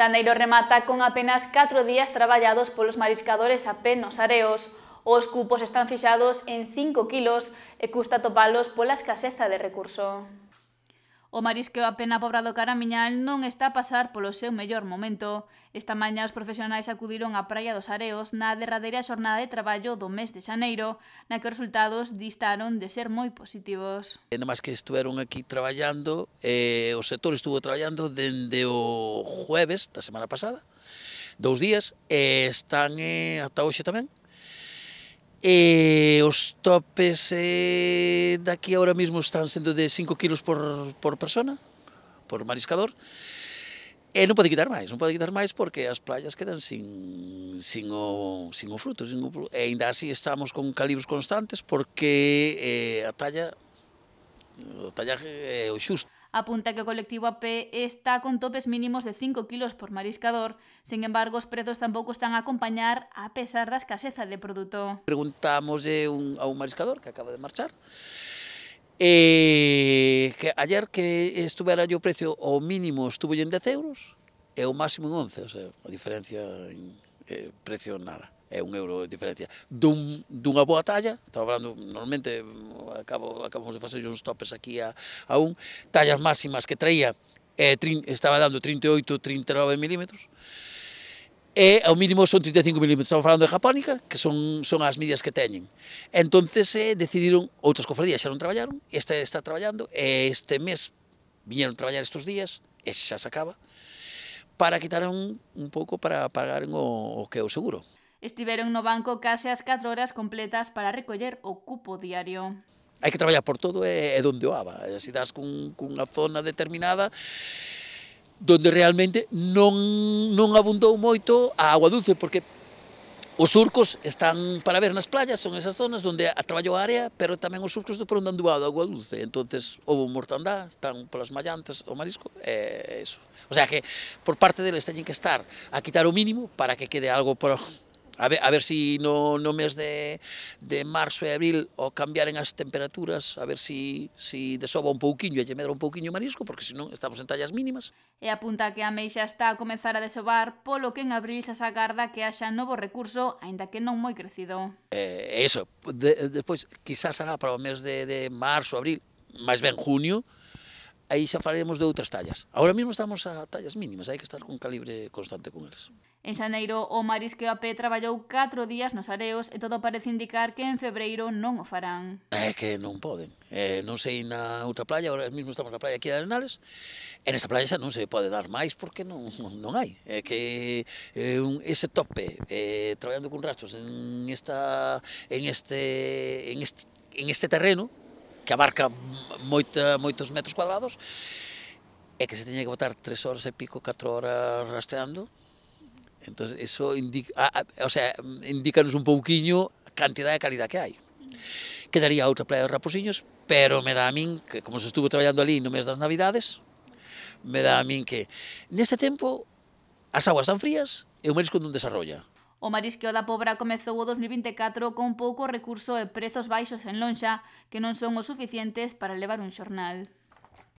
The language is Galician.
Xaneiro remata con apenas 4 días traballados polos mariscadores a pé nos areos. Os cupos están fixados en 5 kilos e custa topalos pola escaseza de recurso. O marisqueo a pena pobra do Caramiñal non está a pasar polo seu mellor momento. Esta mañá os profesionais acudiron á Praia dos Areos na derradeira xornada de traballo do mes de xaneiro, na que os resultados distaron de ser moi positivos. E non máis que estuveron aquí traballando, eh, o sector estuvo traballando dende o jueves da semana pasada, dous días, e eh, están eh, ata hoxe tamén, E os topes eh, daqui ahora mismo están sendo de 5 kilos por, por persona, por mariscador. E non pode quitar máis, non pode quitar máis porque as playas quedan sin, sin, o, sin o fruto. Sin o, e ainda así estamos con calibros constantes porque eh, a talla, o tallaje é o xusto. Apunta que o colectivo AP está con topes mínimos de 5 kilos por mariscador. Sen embargo, os prezos tampouco están a acompañar a pesar da escaseza de produto. Preguntamos un, a un mariscador que acaba de marchar E eh, que ayer que estuvera yo precio o mínimo estuvo en 10 euros e o máximo en 11, o sea, a diferencia en eh, precio nada é un euro de diferencia dun, dunha boa talla, estaba falando normalmente acabo, acabamos de facer uns topes aquí a, a un, tallas máximas que traía é, trin, estaba dando 38, 39 milímetros e ao mínimo son 35 mm. Estamos falando de Japónica, que son, son as medidas que teñen. Entonces eh, decidiron, outras cofradías xa non traballaron, esta está traballando, e este mes viñeron a traballar estes días, e xa se acaba, para quitar un, un pouco para pagar o, o que é o seguro. Estiveron no banco case as 4 horas completas para recoller o cupo diario. Hai que traballar por todo e, e donde o aba. Se das cun, cunha zona determinada, donde realmente non, non abundou moito a agua dulce, porque Os surcos están para ver nas playas, son esas zonas onde traballou a área, pero tamén os surcos do por onde a agua dulce. entonces houve mortandá, están polas mallantas o marisco, e eso. O sea que por parte deles teñen que estar a quitar o mínimo para que quede algo para, A ver, a ver si no, no mes de, de marzo e abril o cambiaren as temperaturas, a ver si, si desoba un pouquiño e lle medra un pouquiño marisco, porque senón estamos en tallas mínimas. E apunta que a meixa está a comezar a desovar, polo que en abril xa se agarda que haxa novo recurso, aínda que non moi crecido. Eh, eso, de, despois, quizás será para o mes de, de marzo, abril, máis ben junio, aí xa faremos de outras tallas. Ahora mesmo estamos a tallas mínimas, hai que estar con calibre constante con eles. En xaneiro, o Marisqueo a pé traballou 4 días nos areos e todo parece indicar que en febreiro non o farán. É que non poden. Eh, non sei na outra playa, ahora mesmo estamos na playa aquí de Arenales, en esta playa xa non se pode dar máis porque non, non hai. É que eh, un, ese tope, eh, traballando con rastros en, esta, en, este, en, este, en este terreno, que abarca moita, moitos metros cuadrados, é que se teña que botar tres horas e pico, 4 horas rastreando, Entón, eso indica, ah, ah, o sea, indícanos un pouquiño a cantidade de calidad que hai. Quedaría outra playa de Raposiños, pero me dá a min, que como se estuvo traballando ali no mes das Navidades, me dá a min que nese tempo as aguas están frías e o marisco non desarrolla. O marisqueo da Pobra comezou o 2024 con pouco recurso e prezos baixos en lonxa que non son o suficientes para levar un xornal.